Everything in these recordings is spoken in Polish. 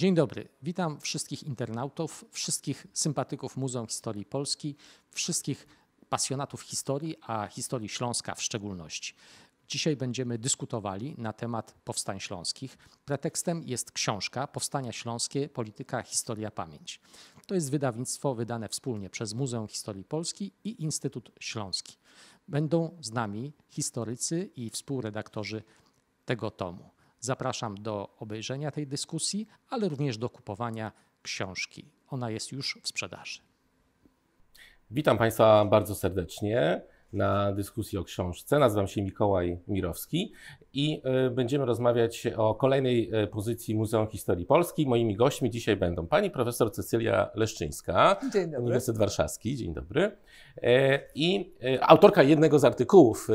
Dzień dobry, witam wszystkich internautów, wszystkich sympatyków Muzeum Historii Polski, wszystkich pasjonatów historii, a historii Śląska w szczególności. Dzisiaj będziemy dyskutowali na temat powstań śląskich. Pretekstem jest książka Powstania Śląskie Polityka, Historia, Pamięć. To jest wydawnictwo wydane wspólnie przez Muzeum Historii Polski i Instytut Śląski. Będą z nami historycy i współredaktorzy tego tomu. Zapraszam do obejrzenia tej dyskusji, ale również do kupowania książki. Ona jest już w sprzedaży. Witam Państwa bardzo serdecznie na dyskusji o książce. Nazywam się Mikołaj Mirowski i y, będziemy rozmawiać o kolejnej y, pozycji Muzeum Historii Polski. Moimi gośćmi dzisiaj będą pani profesor Cecylia Leszczyńska, Uniwersytet Warszawski, dzień dobry, e, i y, autorka jednego z artykułów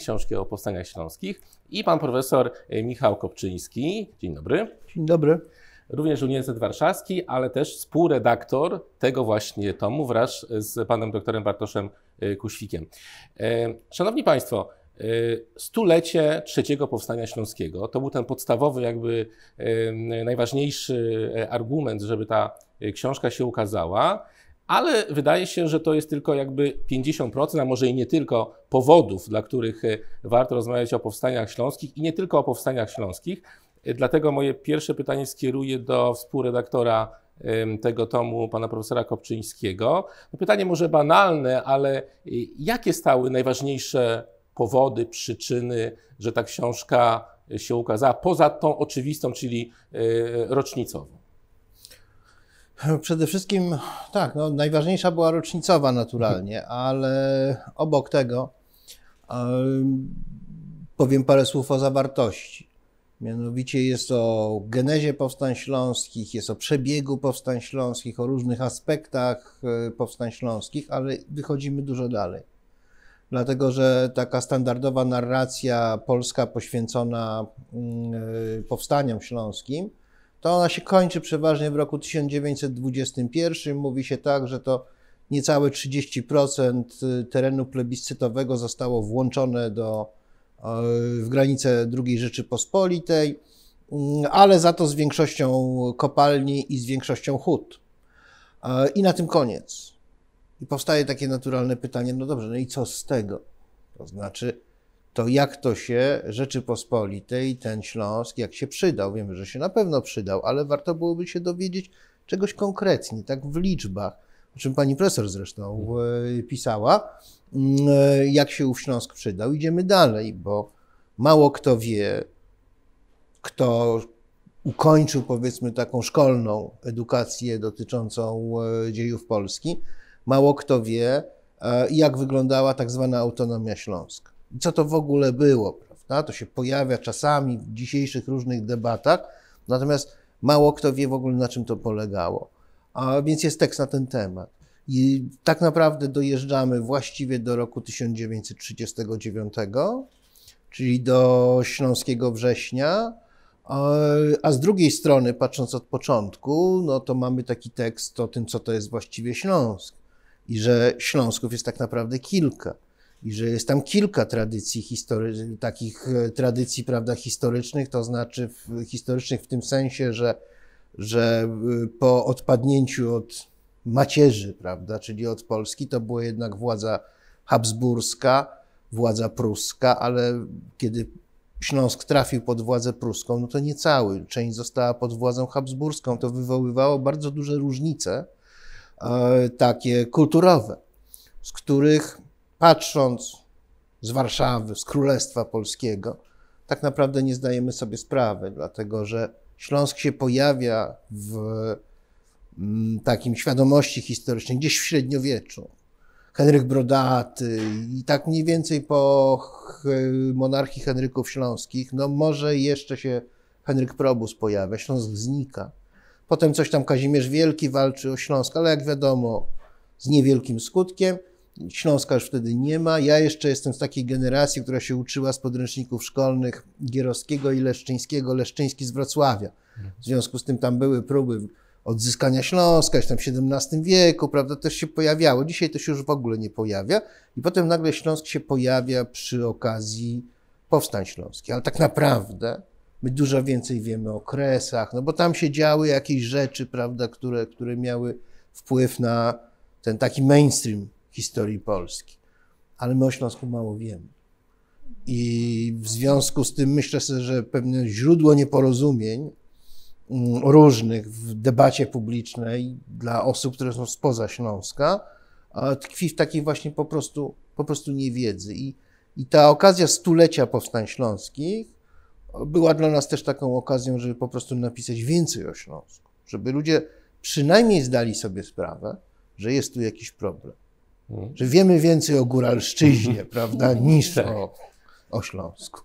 książki o powstaniach śląskich i pan profesor Michał Kopczyński, dzień dobry. Dzień dobry również Uniwersytet Warszawski, ale też współredaktor tego właśnie tomu wraz z panem doktorem Bartoszem e, Kuświkiem. E, szanowni Państwo, e, stulecie trzeciego powstania śląskiego. To był ten podstawowy, jakby najważniejszy argument, żeby ta książka się ukazała. Ale wydaje się, że to jest tylko jakby 50%, a może i nie tylko powodów, dla których warto rozmawiać o powstaniach śląskich i nie tylko o powstaniach śląskich, Dlatego moje pierwsze pytanie skieruję do współredaktora tego tomu, pana profesora Kopczyńskiego. No, pytanie może banalne, ale y, jakie stały najważniejsze powody, przyczyny, że ta książka się ukazała, poza tą oczywistą, czyli y, rocznicową? Przede wszystkim, tak, no, najważniejsza była rocznicowa naturalnie, ale obok tego powiem parę słów o zawartości. Mianowicie jest o genezie powstań śląskich, jest o przebiegu powstań śląskich, o różnych aspektach e, powstań śląskich, ale wychodzimy dużo dalej. Dlatego, że taka standardowa narracja polska poświęcona mm, e, powstaniom śląskim, to ona się kończy przeważnie w roku 1921. Mówi się tak, że to niecałe 30% e, terenu plebiscytowego zostało włączone do E, w granice II Rzeczypospolitej, mm, ale za to z większością kopalni i z większością hut. E, I na tym koniec. I powstaje takie naturalne pytanie: no dobrze, no i co z tego? To znaczy, to jak to się Rzeczypospolitej, ten Śląsk, jak się przydał? Wiemy, że się na pewno przydał, ale warto byłoby się dowiedzieć czegoś konkretnie, tak w liczbach, o czym pani profesor zresztą mhm. e, pisała. Mm, e, jak się ów Śląsk przydał. Idziemy dalej, bo mało kto wie, kto ukończył powiedzmy taką szkolną edukację dotyczącą e, dziejów Polski, mało kto wie, e, jak wyglądała tak zwana autonomia Śląska. co to w ogóle było, prawda? To się pojawia czasami w dzisiejszych różnych debatach, natomiast mało kto wie w ogóle, na czym to polegało. A więc jest tekst na ten temat. I tak naprawdę dojeżdżamy właściwie do roku 1939, czyli do śląskiego września. A z drugiej strony, patrząc od początku, no to mamy taki tekst o tym, co to jest właściwie Śląsk. I że Śląsków jest tak naprawdę kilka. I że jest tam kilka tradycji historycznych, takich e, tradycji, prawda, historycznych, to znaczy w, historycznych w tym sensie, że, że e, po odpadnięciu od macierzy, prawda, czyli od Polski, to była jednak władza habsburska, władza pruska, ale kiedy Śląsk trafił pod władzę pruską, no to nie cały, część została pod władzą habsburską. To wywoływało bardzo duże różnice, e, takie kulturowe, z których patrząc z Warszawy, z Królestwa Polskiego, tak naprawdę nie zdajemy sobie sprawy, dlatego że Śląsk się pojawia w Mm, takim świadomości historycznej, gdzieś w średniowieczu. Henryk Brodaty i tak mniej więcej po monarchii Henryków Śląskich, no może jeszcze się Henryk Probus pojawia, Śląsk znika. Potem coś tam Kazimierz Wielki walczy o Śląsk, ale jak wiadomo, z niewielkim skutkiem. Śląska już wtedy nie ma. Ja jeszcze jestem z takiej generacji, która się uczyła z podręczników szkolnych Gierowskiego i Leszczyńskiego, Leszczyński z Wrocławia. W związku z tym tam były próby odzyskania Śląska, jeszcze tam w XVII wieku, prawda, też się pojawiało. Dzisiaj to się już w ogóle nie pojawia. I potem nagle Śląsk się pojawia przy okazji powstań śląskich. Ale tak naprawdę my dużo więcej wiemy o kresach, no bo tam się działy jakieś rzeczy, prawda, które, które miały wpływ na ten taki mainstream historii Polski. Ale my o Śląsku mało wiemy. I w związku z tym myślę sobie, że pewne źródło nieporozumień Mm, różnych w debacie publicznej dla osób, które są spoza Śląska, tkwi w takiej właśnie po prostu, po prostu niewiedzy. I, I ta okazja stulecia powstań śląskich była dla nas też taką okazją, żeby po prostu napisać więcej o Śląsku, żeby ludzie przynajmniej zdali sobie sprawę, że jest tu jakiś problem. Mm. Że wiemy więcej o góralszczyźnie, prawda, niż tak. o, o Śląsku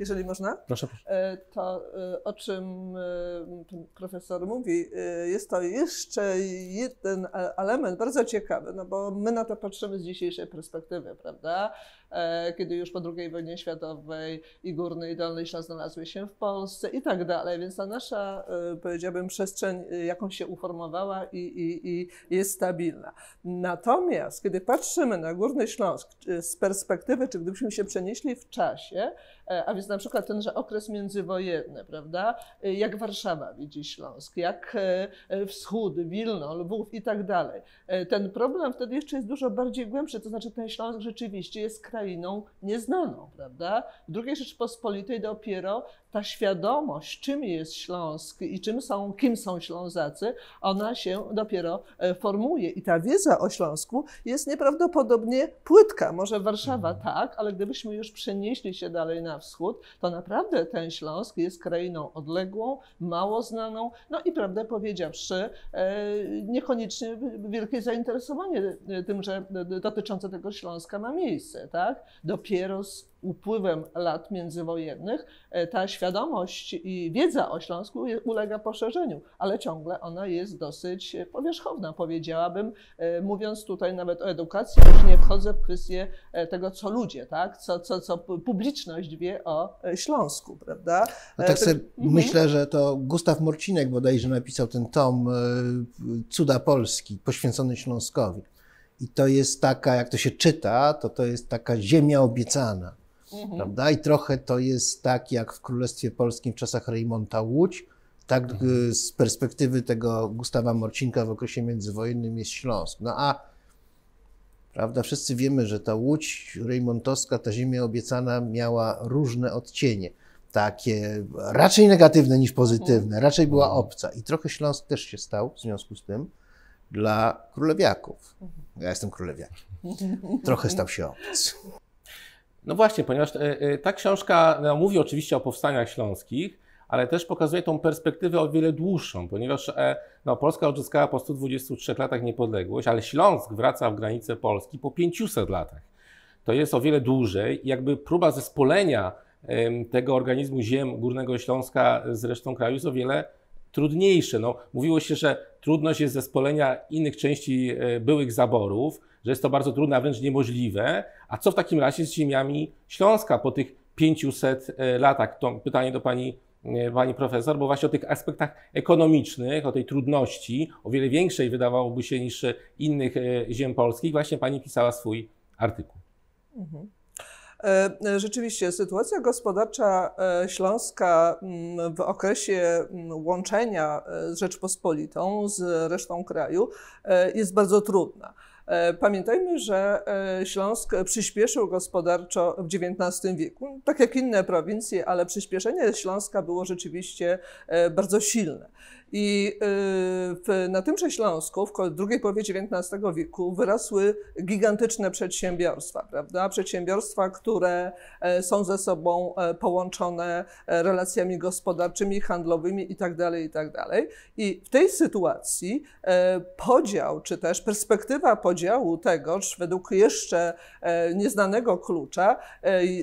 jeżeli można. Proszę. E, to, e, o czym e, profesor mówi, jest to jeszcze jeden element bardzo ciekawy, no bo my na to patrzymy z dzisiejszej perspektywy, prawda? E, kiedy już po II wojnie światowej i Górny i Dolny Śląsk znalazły się w Polsce i tak dalej. Więc ta nasza, e, powiedziałbym, przestrzeń, e, jaką się uformowała i, i, i jest stabilna. Natomiast, kiedy patrzymy na Górny Śląsk z perspektywy, czy gdybyśmy się przenieśli w czasie, a więc na przykład tenże okres międzywojenny, prawda? Jak Warszawa widzi Śląsk, jak Wschód, Wilno, Lwów i tak dalej. Ten problem wtedy jeszcze jest dużo bardziej głębszy, to znaczy ten Śląsk rzeczywiście jest kraj? krainą nieznaną, prawda? W II Rzeczypospolitej dopiero ta świadomość, czym jest Śląsk i czym są, kim są Ślązacy, ona się dopiero e, formuje. I ta wiedza o Śląsku jest nieprawdopodobnie płytka. Może Warszawa mhm. tak, ale gdybyśmy już przenieśli się dalej na wschód, to naprawdę ten Śląsk jest krainą odległą, mało znaną, no i prawdę powiedziawszy, e, niekoniecznie wielkie zainteresowanie e, tym, że dotyczące tego Śląska ma miejsce, tak? tak? Dopiero z upływem lat międzywojennych e, ta świadomość i wiedza o Śląsku ulega poszerzeniu, ale ciągle ona jest dosyć e, powierzchowna, powiedziałabym, e, mówiąc tutaj nawet o edukacji, już nie wchodzę w kwestię tego, co ludzie, tak? co, co, co publiczność wie o Śląsku, prawda? A no tak sobie mhm. myślę, że to Gustaw Morcinek bodajże napisał ten tom Cuda Polski poświęcony Śląskowi. I to jest taka, jak to się czyta, to to jest taka ziemia obiecana. Mhm. Prawda? I trochę to jest tak, jak w Królestwie Polskim w czasach reymonta Łódź, tak mhm. Y, z perspektywy tego Gustawa Morcinka w okresie międzywojennym jest Śląsk. No a prawda, wszyscy wiemy, że ta Łódź reymontowska ta ziemia obiecana miała różne odcienie. Takie raczej negatywne niż pozytywne, mhm. raczej była obca. I trochę Śląsk też się stał w związku z tym dla królewiaków. Ja jestem królewiakiem. Trochę stał się obcy. No właśnie, ponieważ e, e, ta książka no, mówi oczywiście o powstaniach śląskich, ale też pokazuje tą perspektywę o wiele dłuższą, ponieważ e, no, Polska odzyskała po 123 latach niepodległość, ale Śląsk wraca w granice Polski po 500 latach. To jest o wiele dłużej, jakby próba zespolenia tego organizmu ziem Górnego Śląska z resztą kraju jest o wiele trudniejsze. No, mówiło się, że Trudność jest zespolenia innych części e, byłych zaborów, że jest to bardzo trudne, a wręcz niemożliwe. A co w takim razie z ziemiami Śląska po tych 500 e, latach? To pytanie do pani, e, pani profesor, bo właśnie o tych aspektach ekonomicznych, o tej trudności, o wiele większej wydawałoby się niż innych ziem polskich, właśnie pani pisała swój artykuł. Mhm. E, e, rzeczywiście sytuacja gospodarcza e, Śląska mm, w okresie mm, łączenia z Rzeczpospolitą z resztą kraju jest bardzo trudna. Pamiętajmy, że Śląsk przyspieszył gospodarczo w XIX wieku, tak jak inne prowincje, ale przyspieszenie Śląska było rzeczywiście bardzo silne. I y, w, na tymże Śląsku w drugiej połowie XIX wieku wyrosły gigantyczne przedsiębiorstwa, prawda? Przedsiębiorstwa, które e, są ze sobą e, połączone e, relacjami gospodarczymi, handlowymi itd. Tak itd. Tak I w tej sytuacji podział, czy też perspektywa podziału tegoż według jeszcze nieznanego klucza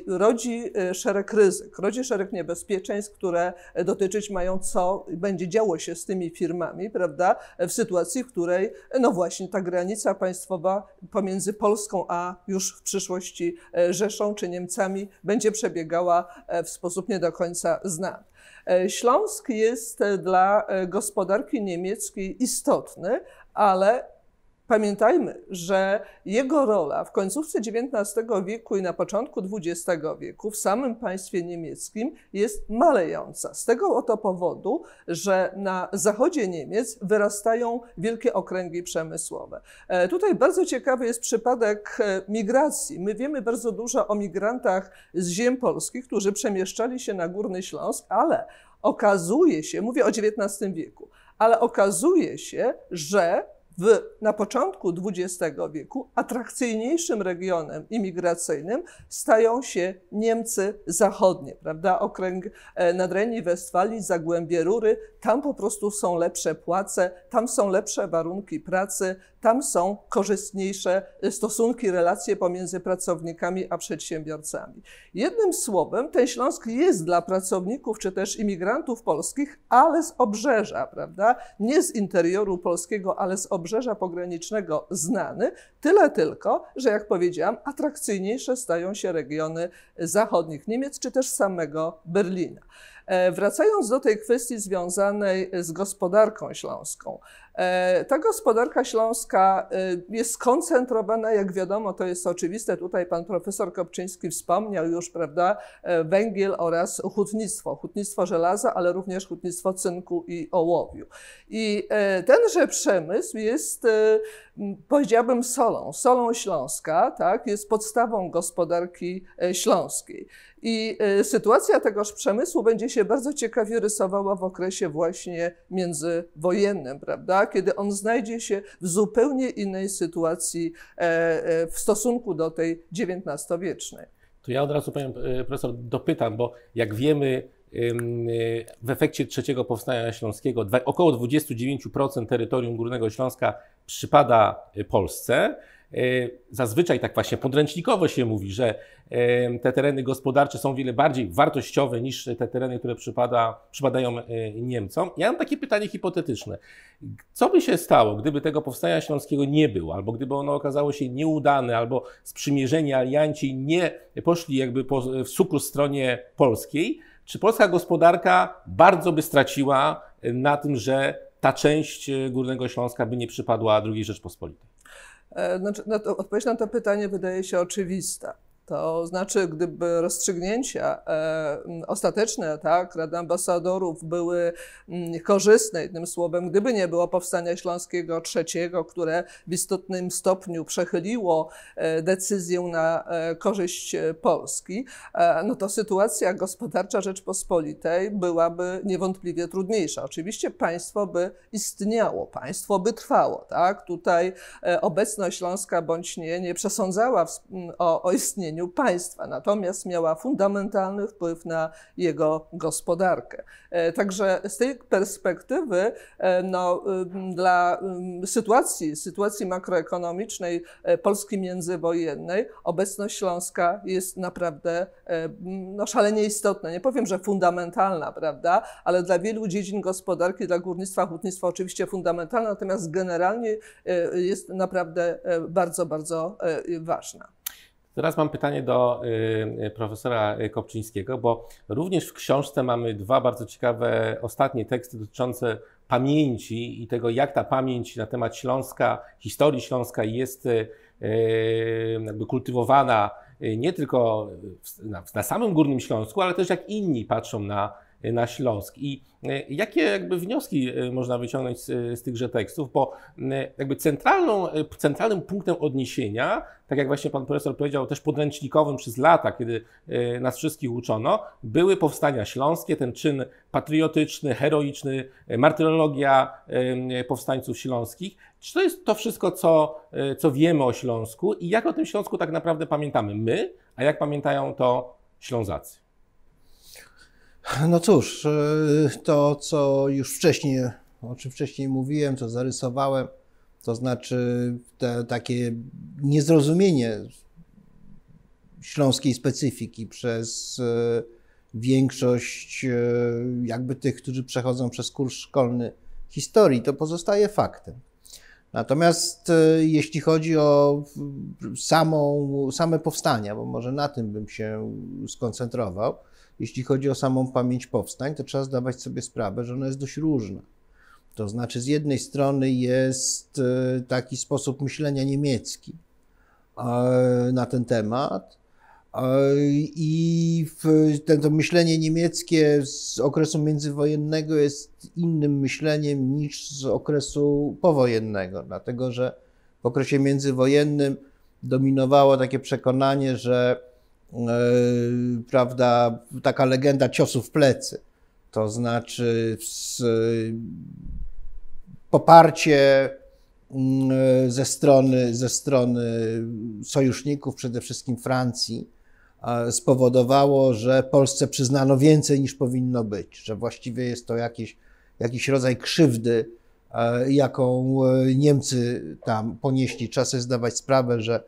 rodzi szereg ryzyk, rodzi szereg niebezpieczeństw, które dotyczyć mają co będzie działo się z tymi firmami, prawda, w sytuacji, w której, no właśnie, ta granica państwowa pomiędzy Polską a już w przyszłości e, Rzeszą czy Niemcami będzie przebiegała e, w sposób nie do końca znany. E, Śląsk jest dla gospodarki niemieckiej istotny, ale Pamiętajmy, że jego rola w końcówce XIX wieku i na początku XX wieku w samym państwie niemieckim jest malejąca. Z tego oto powodu, że na zachodzie Niemiec wyrastają wielkie okręgi przemysłowe. E, tutaj bardzo ciekawy jest przypadek e, migracji. My wiemy bardzo dużo o migrantach z ziem polskich, którzy przemieszczali się na Górny Śląsk, ale okazuje się, mówię o XIX wieku, ale okazuje się, że w, na początku XX wieku atrakcyjniejszym regionem imigracyjnym stają się Niemcy zachodnie, prawda? Okręg e, Nadrenii Westfalii, Zagłębie Rury, tam po prostu są lepsze płace, tam są lepsze warunki pracy, tam są korzystniejsze y, stosunki, relacje pomiędzy pracownikami a przedsiębiorcami. Jednym słowem, ten Śląsk jest dla pracowników czy też imigrantów polskich, ale z obrzeża, prawda? Nie z interioru polskiego, ale z obrzeża pogranicznego znany. Tyle tylko, że jak powiedziałam, atrakcyjniejsze stają się regiony zachodnich Niemiec czy też samego Berlina. E, wracając do tej kwestii związanej z gospodarką śląską, E, ta gospodarka śląska e, jest skoncentrowana, jak wiadomo, to jest oczywiste. Tutaj pan profesor Kopczyński wspomniał już, prawda, e, węgiel oraz hutnictwo. Hutnictwo żelaza, ale również hutnictwo cynku i ołowiu. I tenże przemysł jest, powiedziałbym, solą, solą Śląska, tak, jest podstawą gospodarki śląskiej. I e, sytuacja tegoż przemysłu będzie się bardzo ciekawie rysowała w okresie właśnie międzywojennym, prawda? Kiedy on znajdzie się w zupełnie innej sytuacji e, e, w stosunku do tej XIX-wiecznej. To ja od razu, panią profesor, dopytam, bo jak wiemy, w efekcie trzeciego powstania śląskiego około 29% terytorium Górnego Śląska przypada Polsce. E, zazwyczaj tak właśnie podręcznikowo się mówi, że e, te tereny gospodarcze są wiele bardziej wartościowe niż te tereny, które przypada, przypadają e, Niemcom. Ja mam takie pytanie hipotetyczne. Co by się stało, gdyby tego powstania śląskiego nie było, albo gdyby ono okazało się nieudane, albo sprzymierzeni alianci nie poszli jakby po, w sukurs stronie polskiej? Czy polska gospodarka bardzo by straciła na tym, że ta część Górnego Śląska by nie przypadła II Rzeczpospolitej? E, znaczy, no odpowiedź na to pytanie wydaje się oczywista. To znaczy, gdyby rozstrzygnięcia e, ostateczne tak, Rady Ambasadorów były korzystne, jednym słowem, gdyby nie było powstania śląskiego III, które w istotnym stopniu przechyliło e, decyzję na e, korzyść Polski, no to sytuacja gospodarcza Rzeczpospolitej byłaby niewątpliwie trudniejsza. Oczywiście państwo by istniało, państwo by trwało. Tak? Tutaj obecność Śląska bądź nie, nie przesądzała o, o istnieniu państwa, natomiast miała fundamentalny wpływ na jego gospodarkę. E, także z tej perspektywy e, no, dla sytuacji, sytuacji makroekonomicznej e, Polski międzywojennej obecność Śląska jest naprawdę no, szalenie istotna. Nie powiem, że fundamentalna, prawda, ale dla wielu dziedzin gospodarki, dla górnictwa, hutnictwa oczywiście fundamentalna, natomiast generalnie jest naprawdę bardzo, bardzo ważna. Teraz mam pytanie do y, y, profesora Kopczyńskiego, bo również w książce mamy dwa bardzo ciekawe ostatnie teksty dotyczące pamięci i tego, jak ta pamięć na temat Śląska, historii Śląska jest y, jakby kultywowana nie tylko na samym Górnym Śląsku, ale też jak inni patrzą na na Śląsk. I e, jakie jakby wnioski e, można wyciągnąć z, z tychże tekstów? Bo e, jakby centralną, centralnym punktem odniesienia, tak jak właśnie pan profesor powiedział, też podręcznikowym przez lata, kiedy nas wszystkich uczono, były powstania śląskie, ten czyn patriotyczny, heroiczny, martyrologia powstańców śląskich. Czy to jest to wszystko, co, co wiemy o Śląsku i jak o tym Śląsku tak naprawdę pamiętamy my, a jak pamiętają to Ślązacy? No cóż, e, to co już wcześniej, o czym wcześniej mówiłem, co zarysowałem, to znaczy te, takie niezrozumienie śląskiej specyfiki przez e, większość e, jakby tych, którzy przechodzą przez kurs szkolny historii, to pozostaje faktem. Natomiast jeśli chodzi o samą, same powstania, bo może na tym bym się skoncentrował, jeśli chodzi o samą pamięć powstań, to trzeba zdawać sobie sprawę, że ona jest dość różna. To znaczy, z jednej strony jest e, taki sposób myślenia niemiecki e, na ten temat, e, i ten, to myślenie niemieckie z okresu międzywojennego jest innym myśleniem niż z okresu powojennego, dlatego że w okresie międzywojennym dominowało takie przekonanie, że E, prawda, taka legenda ciosu w plecy. To znaczy z, poparcie mm, ze strony, ze strony sojuszników, przede wszystkim Francji, spowodowało, że Polsce przyznano więcej niż powinno być, że właściwie jest to jakiś, jakiś rodzaj krzywdy, e, jaką e, Niemcy tam ponieśli. Trzeba sobie zdawać sprawę, że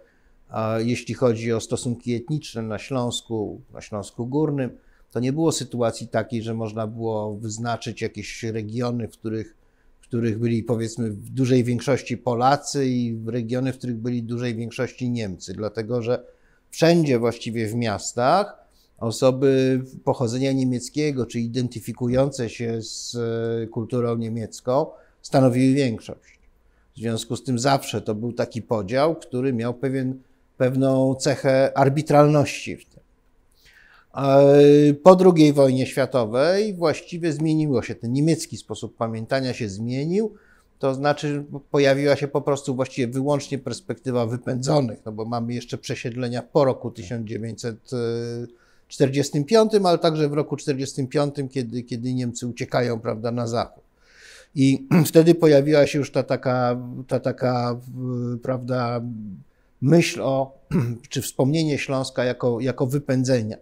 jeśli chodzi o stosunki etniczne na Śląsku, na Śląsku Górnym, to nie było sytuacji takiej, że można było wyznaczyć jakieś regiony, w których, w których byli powiedzmy w dużej większości Polacy i regiony, w których byli w dużej większości Niemcy, dlatego że wszędzie właściwie w miastach osoby pochodzenia niemieckiego, czy identyfikujące się z e, kulturą niemiecką, stanowiły większość. W związku z tym zawsze to był taki podział, który miał pewien pewną cechę arbitralności w tym. E, po II wojnie światowej właściwie zmieniło się, ten niemiecki sposób pamiętania się zmienił, to znaczy pojawiła się po prostu właściwie wyłącznie perspektywa wypędzonych, no bo mamy jeszcze przesiedlenia po roku 1945, ale także w roku 1945, kiedy, kiedy Niemcy uciekają prawda, na zachód. I wtedy pojawiła się już ta taka, ta taka prawda, myśl o, czy wspomnienie Śląska jako, jako wypędzenia.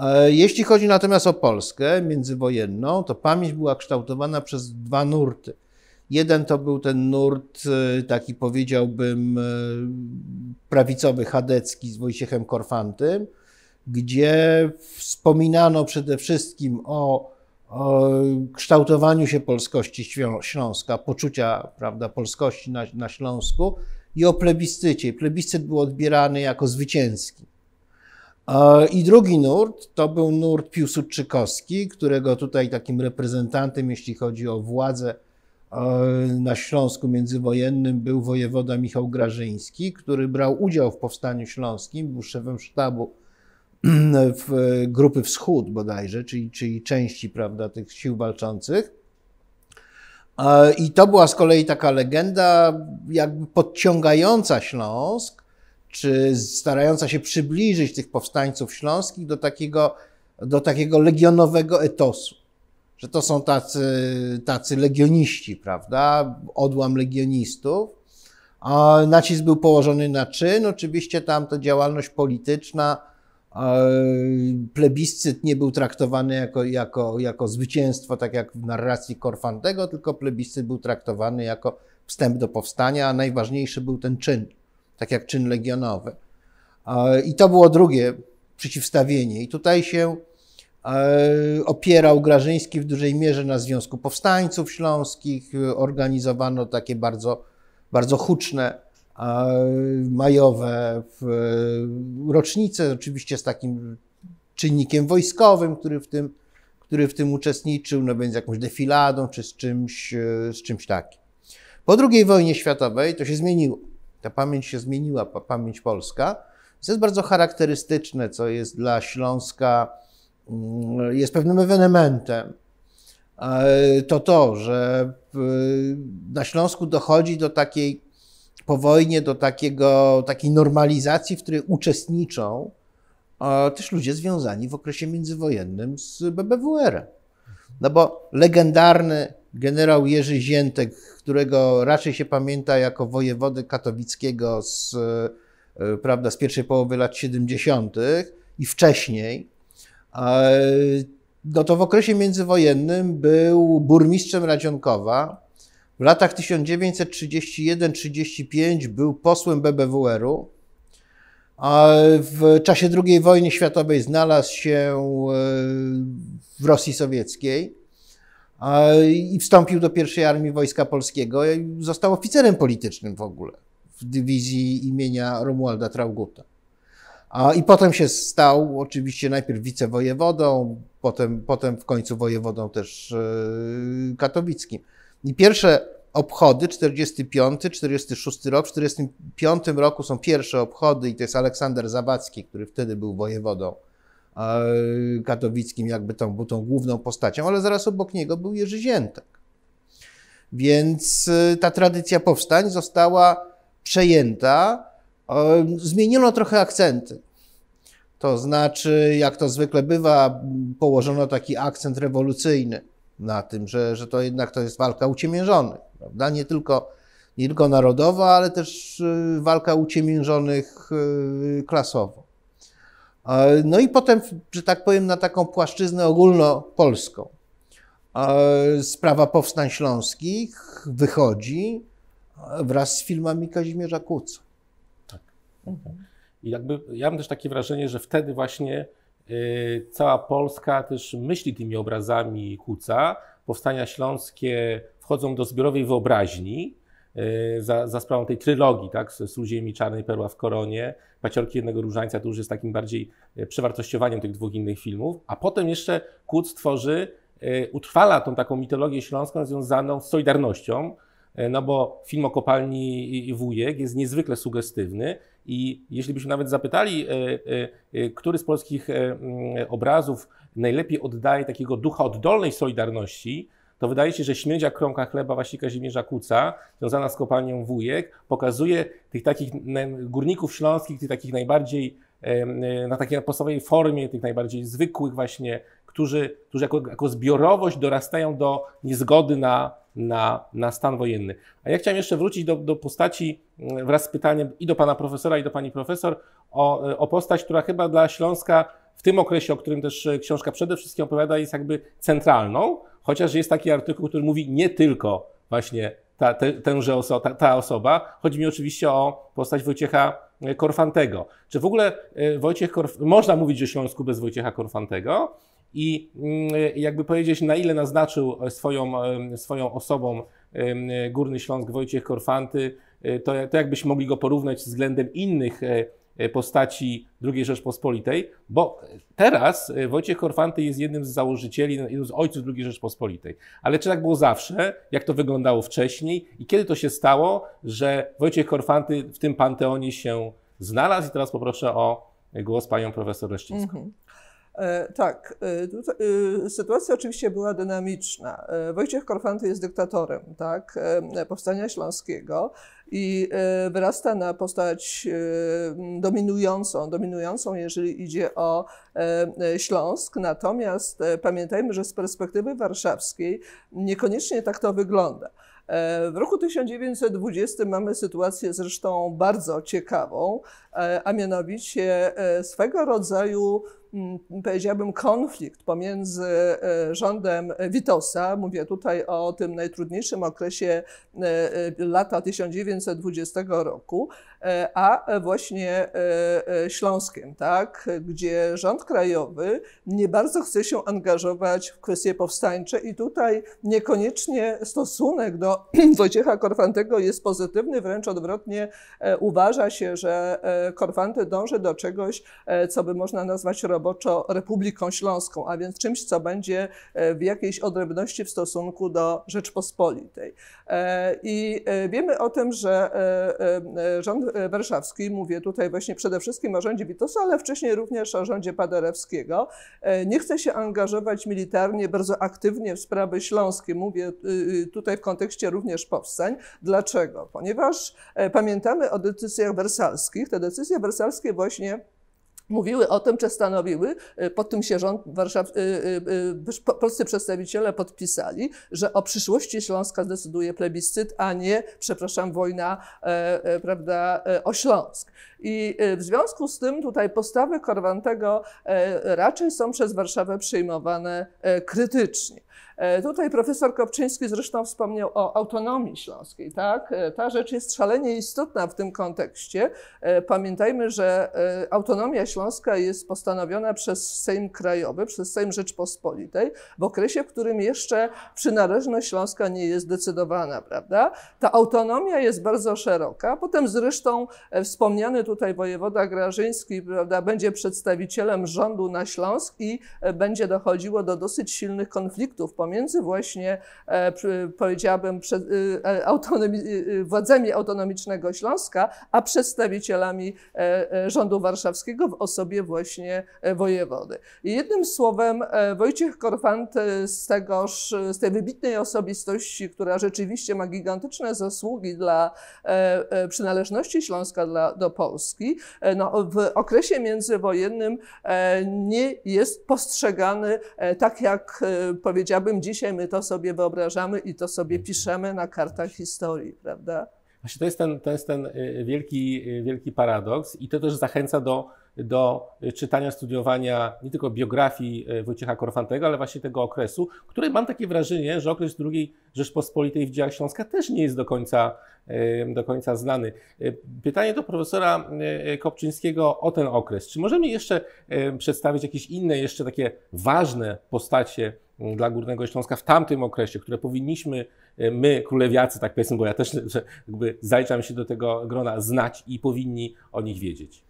E, jeśli chodzi natomiast o Polskę międzywojenną, to pamięć była kształtowana przez dwa nurty. Jeden to był ten nurt, e, taki powiedziałbym, e, prawicowy, chadecki z Wojciechem Korfantym, gdzie wspominano przede wszystkim o, o kształtowaniu się polskości Śląska, poczucia prawda, polskości na, na Śląsku, i o plebiscycie. Plebiscyt był odbierany jako zwycięski. E, I drugi nurt to był nurt Piłsudczykowski, którego tutaj takim reprezentantem, jeśli chodzi o władzę e, na Śląsku międzywojennym, był wojewoda Michał Grażyński, który brał udział w Powstaniu Śląskim, był szefem sztabu w Grupy Wschód bodajże, czyli, czyli części prawda, tych sił walczących. E, I to była z kolei taka legenda, jakby podciągająca Śląsk, czy starająca się przybliżyć tych powstańców śląskich do takiego, do takiego legionowego etosu. Że to są tacy, tacy legioniści, prawda? Odłam legionistów. A nacisk był położony na czyn. Oczywiście tam to działalność polityczna, E, plebiscyt nie był traktowany jako, jako, jako zwycięstwo, tak jak w narracji Korfantego, tylko plebiscyt był traktowany jako wstęp do powstania, a najważniejszy był ten czyn, tak jak czyn legionowy. I to było drugie przeciwstawienie. I tutaj się e, opierał Grażyński w dużej mierze na Związku Powstańców Śląskich. Organizowano takie bardzo, bardzo huczne majowe, w rocznice, oczywiście z takim czynnikiem wojskowym, który w tym, który w tym uczestniczył, no więc jakąś defiladą czy z czymś, z czymś takim. Po II wojnie światowej to się zmieniło. Ta pamięć się zmieniła, pamięć polska, co jest bardzo charakterystyczne, co jest dla Śląska, mm, jest pewnym ewenementem. E, to to, że na Śląsku dochodzi do takiej po wojnie do takiego, takiej normalizacji, w której uczestniczą e, też ludzie związani w okresie międzywojennym z BBWR-em. No bo legendarny generał Jerzy Ziętek, którego raczej się pamięta jako wojewody katowickiego z, e, prawda, z pierwszej połowy lat 70. i wcześniej, e, no to w okresie międzywojennym był burmistrzem Radzionkowa, w latach 1931-35 był posłem BBWR-u. A w czasie II wojny światowej znalazł się e, w Rosji Sowieckiej i wstąpił do pierwszej armii Wojska Polskiego i został oficerem politycznym w ogóle w dywizji imienia Romualda Trauguta. I potem się stał oczywiście najpierw wicewojewodą, potem, potem w końcu wojewodą też e, katowickim. I pierwsze obchody, 45, 46 rok, w 45 roku są pierwsze obchody i to jest Aleksander Zawadzki, który wtedy był wojewodą e, katowickim, jakby tą, był tą główną postacią, ale zaraz obok niego był Jerzy Ziętek. Więc e, ta tradycja powstań została przejęta, e, zmieniono trochę akcenty. To znaczy, jak to zwykle bywa, położono taki akcent rewolucyjny na tym, że, że to jednak to jest walka uciemiężonych, prawda? Nie tylko, nie tylko narodowa, ale też y, walka uciemiężonych y, klasowo. No i potem, że tak powiem, na taką płaszczyznę ogólnopolską. Sprawa powstań śląskich wychodzi wraz z filmami Kazimierza Kuca. Tak. Mhm. I jakby ja mam też takie wrażenie, że wtedy właśnie Y, cała Polska też myśli tymi obrazami Kuca. Powstania śląskie wchodzą do zbiorowej wyobraźni y, za, za sprawą tej trylogii, tak, Sól ziemi, Czarnej Perła w koronie, Paciorki jednego różańca, to już jest takim bardziej y, przewartościowaniem tych dwóch innych filmów. A potem jeszcze Kuc tworzy, utrwala tą taką mitologię śląską związaną z Solidarnością, no bo film o kopalni Wujek jest niezwykle sugestywny i jeśli byśmy nawet zapytali, e, e, e, który z polskich obrazów najlepiej oddaje takiego ducha oddolnej Solidarności, to wydaje się, że śmiecia kromka chleba właśnie Kazimierza Kuca, związana z kopalnią Wujek, pokazuje tych takich górników śląskich, tych takich najbardziej E, na takiej podstawowej formie tych najbardziej zwykłych właśnie, którzy, którzy jako, jako zbiorowość dorastają do niezgody na, na, na stan wojenny. A ja chciałem jeszcze wrócić do, do postaci mm, wraz z pytaniem i do pana profesora, i do pani profesor o, e, o postać, która chyba dla Śląska w tym okresie, o którym też e, książka przede wszystkim opowiada, jest jakby centralną, chociaż jest taki artykuł, który mówi nie tylko właśnie ta, te, tenże oso, ta, ta osoba. Chodzi mi oczywiście o postać Wojciecha E, Korfantego. Czy w ogóle e, Wojciech Korf... można mówić o Śląsku bez Wojciecha Korfantego? I mm, e, jakby powiedzieć, na ile naznaczył swoją, swoją osobą Górny Śląsk Wojciech Korfanty, to, to jakbyśmy mogli go porównać względem innych E, postaci II Rzeczpospolitej, bo teraz e, Wojciech Korfanty jest jednym z założycieli, no, jednym z ojców II Rzeczpospolitej. Ale czy tak było zawsze? Jak to wyglądało wcześniej? I kiedy to się stało, że Wojciech Korfanty w tym panteonie się znalazł? I teraz poproszę o głos panią profesor Leszczyńską. Mhm. E, tak, sytuacja oczywiście była dynamiczna. Wojciech Korfanty jest dyktatorem tak, powstania śląskiego i e, wyrasta na postać e, dominującą, dominującą, jeżeli idzie o e, Śląsk. Natomiast pamiętajmy, że z perspektywy warszawskiej niekoniecznie tak to wygląda. W roku 1920 mamy sytuację zresztą bardzo ciekawą, E, a mianowicie e, swego rodzaju mm, powiedziałbym, konflikt pomiędzy e, rządem Witosa, mówię tutaj o tym najtrudniejszym okresie lata 1920 roku, a właśnie Śląskiem, tak, gdzie rząd krajowy nie bardzo chce się angażować w kwestie powstańcze i tutaj niekoniecznie stosunek do Wojciecha Korfantego jest pozytywny, wręcz odwrotnie uważa się, że Korwanty dąży do czegoś, e, co by można nazwać roboczo Republiką Śląską, a więc czymś, co będzie e, w jakiejś odrębności w stosunku do Rzeczpospolitej. E, I wiemy o tym, że rząd warszawski, mówię tutaj właśnie przede wszystkim o rządzie Witosa, ale wcześniej również o rządzie Paderewskiego, nie chce się angażować militarnie bardzo aktywnie w sprawy śląskie. Mówię tutaj w kontekście również powstań. Dlaczego? Ponieważ pamiętamy o decyzjach wersalskich, te decyzje wersalskie właśnie mówiły o tym, czy stanowiły, y, pod tym się rząd Warszaw, y, y, polscy przedstawiciele podpisali, że o przyszłości Śląska decyduje plebiscyt, a nie, przepraszam, wojna e, e, prawda, e, o Śląsk. I w związku z tym tutaj postawy Korwantego raczej są przez Warszawę przyjmowane krytycznie. E, tutaj profesor Kopczyński zresztą wspomniał o autonomii śląskiej. Tak? E, ta rzecz jest szalenie istotna w tym kontekście. E, pamiętajmy, że autonomia śląska jest postanowiona przez Sejm Krajowy, przez Sejm Rzeczpospolitej w okresie, w którym jeszcze przynależność Śląska nie jest zdecydowana. Prawda? Ta autonomia jest bardzo szeroka. Potem zresztą wspomniany tutaj wojewoda Grażyński prawda, będzie przedstawicielem rządu na Śląsk i będzie dochodziło do dosyć silnych konfliktów pomiędzy właśnie, e, powiedziałabym, y, e, autonomi y, y, władzami autonomicznego Śląska, a przedstawicielami e, rządu warszawskiego w osobie właśnie wojewody. Jednym słowem, Wojciech Korfant z, tegoż, z tej wybitnej osobistości, która rzeczywiście ma gigantyczne zasługi dla przynależności Śląska dla, do Polski, no, w okresie międzywojennym nie jest postrzegany tak, jak powiedział powiedziałbym, dzisiaj my to sobie wyobrażamy i to sobie piszemy na kartach historii, prawda? Właśnie to jest ten, to jest ten y, wielki, y, wielki paradoks i to też zachęca do, do czytania, studiowania nie tylko biografii y, Wojciecha Korfantego, ale właśnie tego okresu, który mam takie wrażenie, że okres II Rzeczpospolitej w dziejach Śląska też nie jest do końca, do końca znany. Pytanie do profesora Kopczyńskiego o ten okres. Czy możemy jeszcze przedstawić jakieś inne, jeszcze takie ważne postacie dla Górnego Śląska w tamtym okresie, które powinniśmy e, my, królewiacy, tak powiedzmy, bo ja też jakby zaliczam się do tego grona, znać i powinni o nich wiedzieć?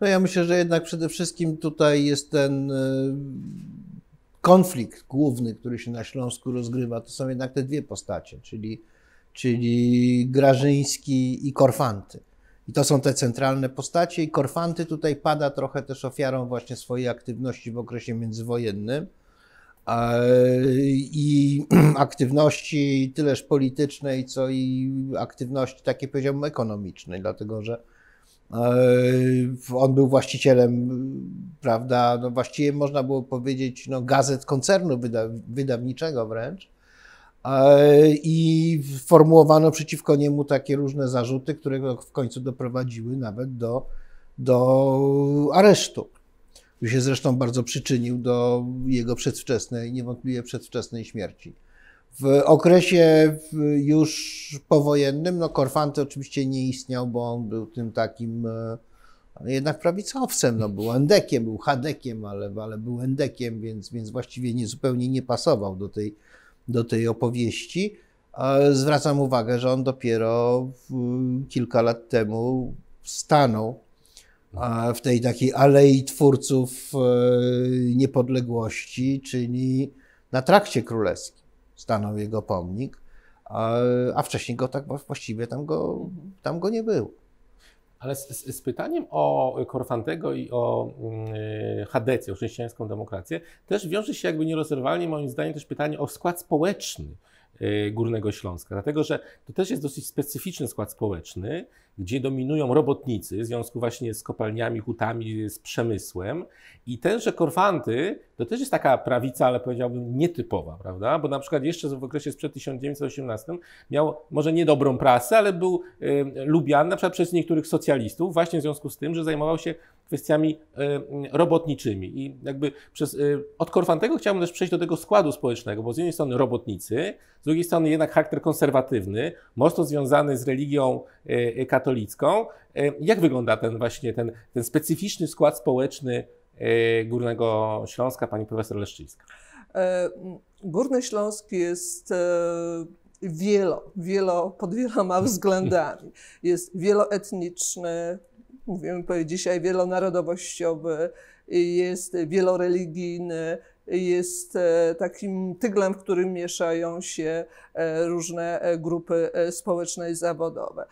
No ja myślę, że jednak przede wszystkim tutaj jest ten e, konflikt główny, który się na Śląsku rozgrywa, to są jednak te dwie postacie, czyli, czyli Grażyński i Korfanty. I to są te centralne postacie i Korfanty tutaj pada trochę też ofiarą właśnie swojej aktywności w okresie międzywojennym i aktywności tyleż politycznej, co i aktywności takiej poziom ekonomicznej, dlatego że e, on był właścicielem, prawda, no właściwie można było powiedzieć, no gazet koncernu wyda wydawniczego wręcz. E, I formułowano przeciwko niemu takie różne zarzuty, które w końcu doprowadziły nawet do, do aresztu który się zresztą bardzo przyczynił do jego przedwczesnej, niewątpliwie przedwczesnej śmierci. W okresie już powojennym, no Korfanty oczywiście nie istniał, bo on był tym takim e, jednak prawicowcem, no był endekiem, był hadekiem, ale, ale był endekiem, więc, więc właściwie nie, zupełnie nie pasował do tej, do tej opowieści. Zwracam uwagę, że on dopiero kilka lat temu stanął w tej takiej alei twórców e, niepodległości, czyli na trakcie królewskim stanął jego pomnik, a wcześniej go tak właściwie tam go, tam go nie było. Ale z, z, z, pytaniem o Korfantego i o yy, Hadecję, o chrześcijańską demokrację, też wiąże się jakby nierozerwalnie moim zdaniem też pytanie o skład społeczny Y, Górnego Śląska. Dlatego, że to też jest dosyć specyficzny skład społeczny, gdzie dominują robotnicy w związku właśnie z kopalniami, hutami, z przemysłem. I tenże Korfanty to też jest taka prawica, ale powiedziałbym nietypowa, prawda? Bo na przykład jeszcze w okresie sprzed 1918 miał może niedobrą prasę, ale był y, lubiany na przykład przez niektórych socjalistów właśnie w związku z tym, że zajmował się kwestiami e, robotniczymi. I jakby przez, e, od Korfantego chciałbym też przejść do tego składu społecznego, bo z jednej strony robotnicy, z drugiej strony jednak charakter konserwatywny, mocno związany z religią e, katolicką. Jak wygląda ten właśnie ten, ten specyficzny skład społeczny Górnego Śląska, pani profesor Leszczyńska? Górny Śląsk jest wielo, wielo pod wieloma względami. Jest wieloetniczny, mówimy dzisiaj, wielonarodowościowy, jest wieloreligijny, jest e, takim tyglem, w którym mieszają się e, różne e, grupy społeczne i zawodowe.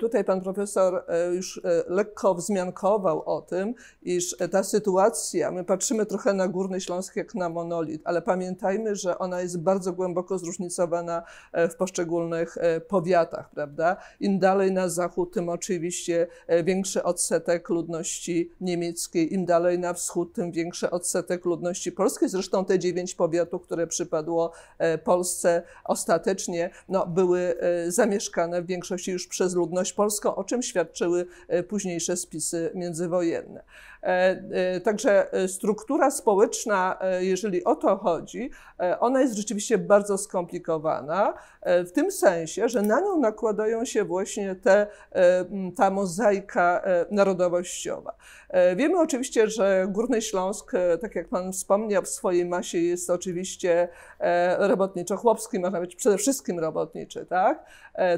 Tutaj pan profesor już lekko wzmiankował o tym, iż ta sytuacja, my patrzymy trochę na Górny Śląsk jak na monolit, ale pamiętajmy, że ona jest bardzo głęboko zróżnicowana w poszczególnych powiatach, prawda? Im dalej na zachód, tym oczywiście większy odsetek ludności niemieckiej, im dalej na wschód, tym większy odsetek ludności polskiej, Zresztą te dziewięć powiatów, które przypadło e, Polsce ostatecznie, no, były e, zamieszkane w większości już przez ludność polską, o czym świadczyły e, późniejsze spisy międzywojenne. E, e, także e, struktura społeczna, jeżeli o to chodzi, ona jest rzeczywiście bardzo skomplikowana, w tym sensie, że na nią nakładają się właśnie te, ta mozaika narodowościowa. Wiemy oczywiście, że Górny Śląsk, tak jak Pan wspomniał, w swojej masie jest oczywiście robotniczo-chłopski, można być przede wszystkim robotniczy, tak?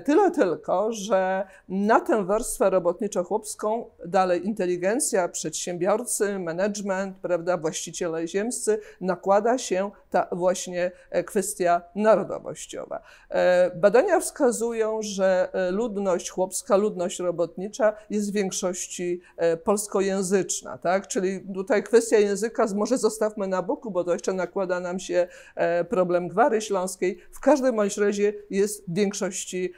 Tyle tylko, że na tę warstwę robotniczo-chłopską dalej inteligencja, przedsiębiorczość, przedsiębiorcy, management, prawda, właściciele ziemscy, nakłada się ta właśnie e, kwestia narodowościowa. E, badania wskazują, że e, ludność chłopska, ludność robotnicza jest w większości polskojęzyczna, tak? Czyli tutaj kwestia języka może zostawmy na boku, bo to jeszcze nakłada nam się problem gwary śląskiej. W każdym bądź razie jest w większości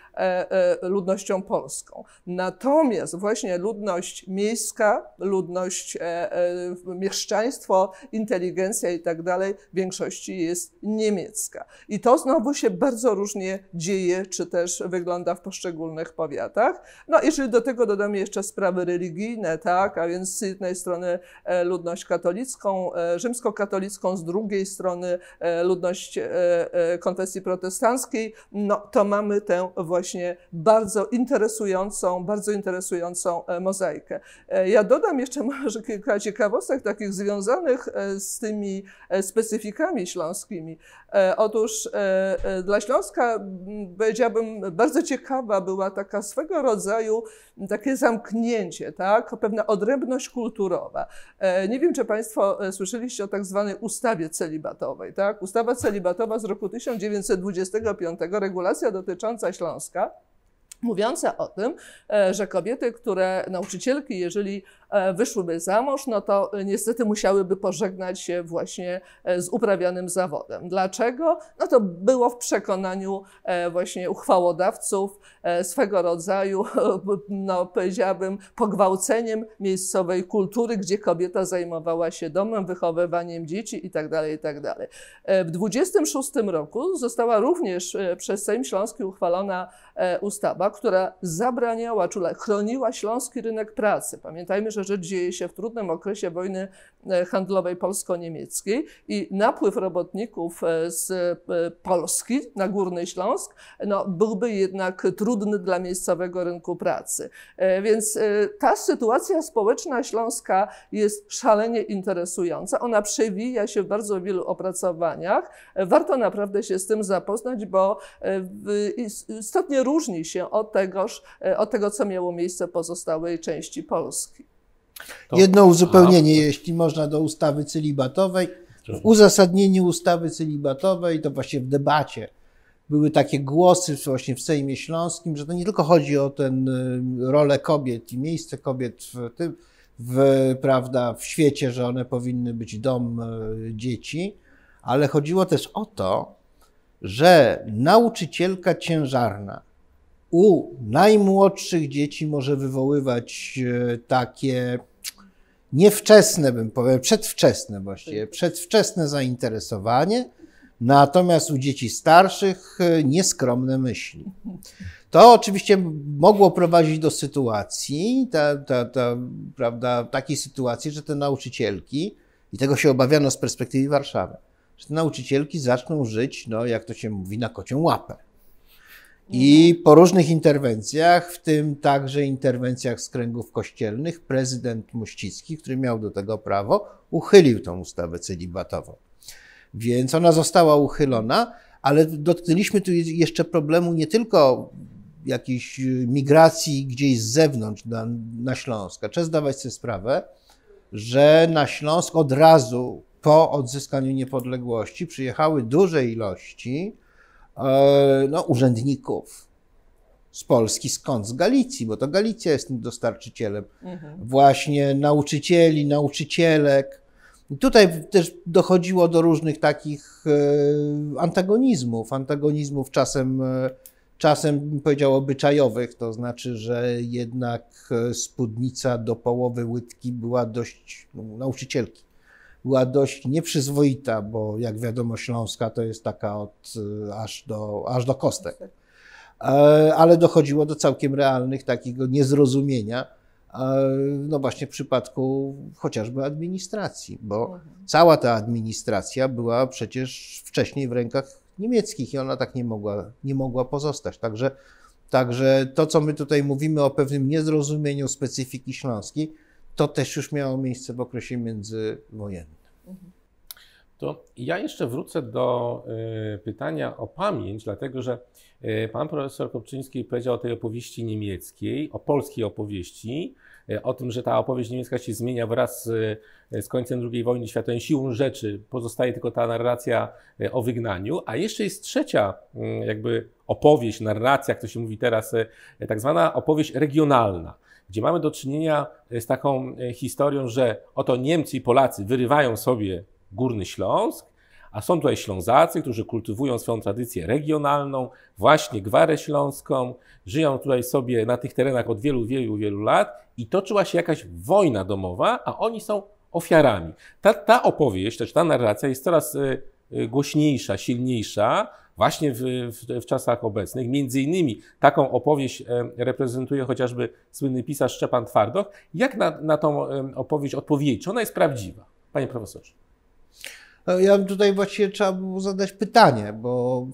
ludnością polską. Natomiast właśnie ludność miejska, ludność ludność, e, e, mieszczaństwo, inteligencja i tak dalej, w większości jest niemiecka. I to znowu się bardzo różnie dzieje, czy też wygląda w poszczególnych powiatach. No, jeżeli do tego dodamy jeszcze sprawy religijne, tak, a więc z jednej strony e, ludność katolicką, rzymskokatolicką, z drugiej strony ludność konfesji protestanckiej, no to mamy tę właśnie bardzo interesującą, bardzo interesującą mozaikę. Ja dodam jeszcze może że kilka ciekawostek takich związanych e, z tymi e, specyfikami śląskimi. E, otóż dla Śląska, powiedziałabym, bardzo ciekawa była taka swego rodzaju takie zamknięcie, tak? pewna odrębność kulturowa. Nie wiem, czy Państwo słyszeliście o tak zwanej ustawie celibatowej. Tak? Ustawa celibatowa z roku 1925, regulacja dotycząca Śląska mówiąca o tym, że kobiety, które nauczycielki, jeżeli E, wyszłyby za mąż, no to e, niestety musiałyby pożegnać się właśnie e, z uprawianym zawodem. Dlaczego? No to było w przekonaniu właśnie uchwałodawców swego rodzaju, no powiedziałabym, pogwałceniem miejscowej kultury, gdzie kobieta zajmowała się domem, wychowywaniem dzieci itd. Tak itd. Tak w 26 roku została również przez Sejm Śląski uchwalona ustawa, która zabraniała, czyli chroniła śląski rynek pracy. Pamiętajmy, że pierwsze, dzieje się w trudnym okresie wojny e, handlowej polsko-niemieckiej i napływ robotników e, z e, Polski na Górny Śląsk no, byłby jednak trudny dla miejscowego rynku pracy. Więc ta sytuacja społeczna Śląska jest szalenie interesująca. Ona przewija się w bardzo wielu opracowaniach. Warto naprawdę się z tym zapoznać, bo istotnie różni się od, tegoż, od tego, co miało miejsce w pozostałej części Polski. Jedno uzupełnienie, jeśli można, do ustawy cylibatowej. W uzasadnieniu ustawy cylibatowej, to właśnie w debacie były takie głosy właśnie w Sejmie Śląskim, że to nie tylko chodzi o ten y, rolę kobiet i miejsce kobiet w tym, w, prawda, w świecie, że one powinny być dom y, dzieci, ale chodziło też o to, że nauczycielka ciężarna u najmłodszych dzieci może wywoływać y, takie niewczesne, bym powiedział, przedwczesne właściwie, tak. przedwczesne zainteresowanie, natomiast u dzieci starszych e, nieskromne myśli. To oczywiście mogło prowadzić do sytuacji, ta, ta, ta, prawda, takiej sytuacji, że te nauczycielki, i tego się obawiano z perspektywy Warszawy, że te nauczycielki zaczną żyć, no jak to się mówi, na kocią łapę. I mhm. po różnych interwencjach, w tym także interwencjach z kręgów kościelnych, prezydent Muścicki, który miał do tego prawo, uchylił tą ustawę celibatową. Więc ona została uchylona, ale dotknęliśmy tu jeszcze problemu nie tylko jakiejś migracji gdzieś z zewnątrz na, na Śląsk. Trzeba zdawać sobie sprawę, że na Śląsk od razu po odzyskaniu niepodległości przyjechały duże ilości E, no, urzędników z Polski, skąd? Z Galicji, bo to Galicja jest tym dostarczycielem. Mhm. Właśnie nauczycieli, nauczycielek. I tutaj też dochodziło do różnych takich e, antagonizmów, antagonizmów czasem, e, czasem powiedział obyczajowych, to znaczy, że jednak spódnica do połowy łydki była dość no, nauczycielki była dość nieprzyzwoita, bo jak wiadomo, Śląska to jest taka od, e, aż, do, aż do kostek. E, ale dochodziło do całkiem realnych takiego niezrozumienia, e, no właśnie w przypadku chociażby administracji, bo mhm. cała ta administracja była przecież wcześniej w rękach niemieckich i ona tak nie mogła, nie mogła pozostać. Także, także to, co my tutaj mówimy o pewnym niezrozumieniu specyfiki śląskiej, to też już miało miejsce w okresie międzywojennym. To ja jeszcze wrócę do y, pytania o pamięć, dlatego że y, pan profesor Kopczyński powiedział o tej opowieści niemieckiej, o polskiej opowieści, y, o tym, że ta opowieść niemiecka się zmienia wraz z, z końcem II wojny światowej. Siłą rzeczy pozostaje tylko ta narracja o wygnaniu, a jeszcze jest trzecia jakby opowieść, narracja, jak to się mówi teraz, tak zwana opowieść regionalna gdzie mamy do czynienia e, z taką e, historią, że oto Niemcy i Polacy wyrywają sobie Górny Śląsk, a są tutaj Ślązacy, którzy kultywują swoją tradycję regionalną, właśnie gwarę śląską, żyją tutaj sobie na tych terenach od wielu, wielu, wielu lat i toczyła się jakaś wojna domowa, a oni są ofiarami. Ta, ta opowieść, też ta narracja jest coraz e, głośniejsza, silniejsza, właśnie w, w, w czasach obecnych. Między innymi taką opowieść e, reprezentuje chociażby słynny pisarz Szczepan Twardoch. Jak na, na tą e, opowieść odpowiedzieć? Czy ona jest prawdziwa, panie profesorze? No, ja tutaj właściwie trzeba było zadać pytanie, bo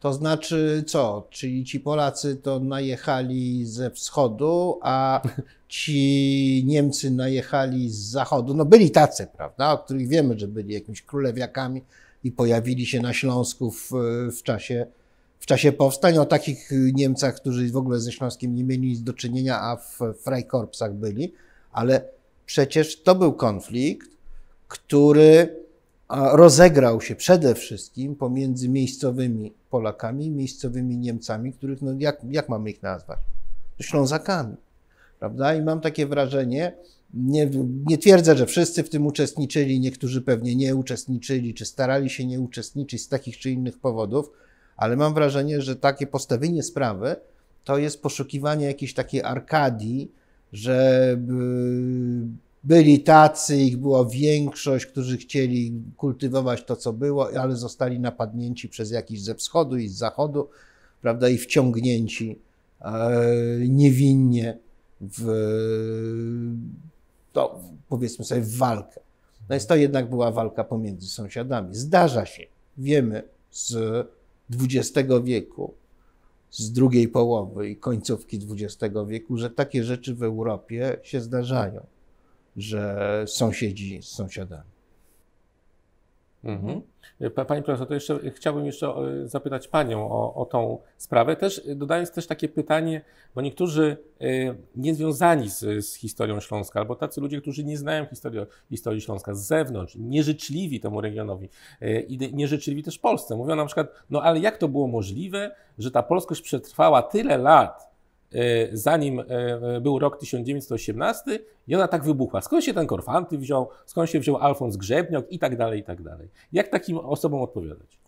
to znaczy co? Czyli ci Polacy to najechali ze wschodu, a ci Niemcy najechali z zachodu. No byli tacy, prawda, o których wiemy, że byli jakimiś królewiakami, i pojawili się na Śląsku w, w czasie w czasie powstań, o takich Niemcach, którzy w ogóle ze Śląskiem nie mieli nic do czynienia, a w Freikorpsach byli, ale przecież to był konflikt, który rozegrał się przede wszystkim pomiędzy miejscowymi Polakami i miejscowymi Niemcami, których, no jak, jak mamy ich nazwać? Ślązakami, prawda? I mam takie wrażenie, nie, nie twierdzę, że wszyscy w tym uczestniczyli, niektórzy pewnie nie uczestniczyli, czy starali się nie uczestniczyć z takich czy innych powodów, ale mam wrażenie, że takie postawienie sprawy to jest poszukiwanie jakiejś takiej arkadii, że y, byli tacy, ich była większość, którzy chcieli kultywować to, co było, ale zostali napadnięci przez jakiś ze wschodu i z zachodu, prawda, i wciągnięci e, niewinnie w to powiedzmy sobie walkę. No więc to jednak była walka pomiędzy sąsiadami. Zdarza się, wiemy z XX wieku, z drugiej połowy i końcówki XX wieku, że takie rzeczy w Europie się zdarzają, że sąsiedzi z sąsiadami. Mhm. mhm. Pani profesor, to jeszcze chciałbym jeszcze e, zapytać Panią o, o tą sprawę, też e, dodając też takie pytanie, bo niektórzy e, niezwiązani z, z historią Śląska, albo tacy ludzie, którzy nie znają historii, historii Śląska z zewnątrz, nieżyczliwi temu regionowi i nieżyczliwi też Polsce, mówią na przykład, no ale jak to było możliwe, że ta polskość przetrwała tyle lat, E, zanim e, e, był rok 1918 i ona tak wybuchła. Skąd się ten Korfanty wziął, skąd się wziął Alfons Grzebniok i tak dalej, i tak dalej. Jak takim osobom odpowiadać?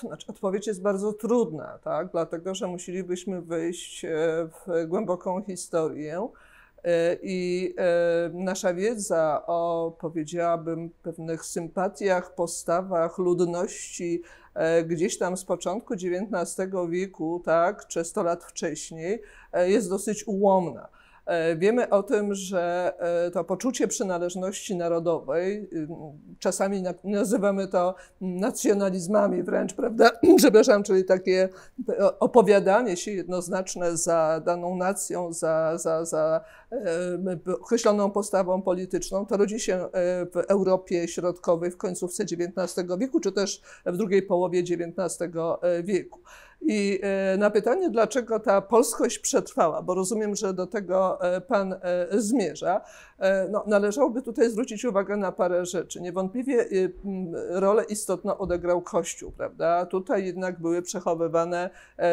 Znaczy, odpowiedź jest bardzo trudna, tak? dlatego że musielibyśmy wyjść w głęboką historię i nasza wiedza o, powiedziałabym, pewnych sympatiach, postawach ludności E, gdzieś tam z początku XIX wieku, tak, czy 100 lat wcześniej, e, jest dosyć ułomna. E, wiemy o tym, że e, to poczucie przynależności narodowej, czasami nazywamy to nacjonalizmami wręcz, prawda? Przepraszam, czyli takie opowiadanie się jednoznaczne za daną nacją, za, za, za określoną postawą polityczną, to rodzi się e, w Europie Środkowej w końcówce XIX wieku, czy też w drugiej połowie XIX wieku. I e, na pytanie, dlaczego ta polskość przetrwała, bo rozumiem, że do tego e, pan e, zmierza, no, należałoby tutaj zwrócić uwagę na parę rzeczy. Niewątpliwie y, rolę istotną odegrał Kościół, prawda? Tutaj jednak były przechowywane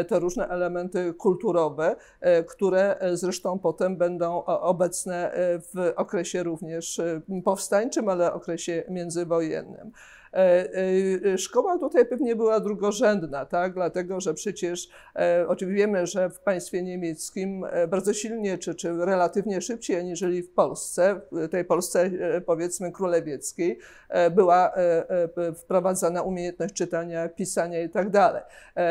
te różne elementy kulturowe, które zresztą potem będą obecne w okresie również powstańczym, ale okresie międzywojennym. E, e, szkoła tutaj pewnie była drugorzędna, tak? dlatego że przecież oczywiście wiemy, że w państwie niemieckim e, bardzo silnie, czy, czy relatywnie szybciej aniżeli w Polsce, w tej Polsce powiedzmy królewieckiej, była wprowadzana umiejętność czytania, pisania i tak dalej.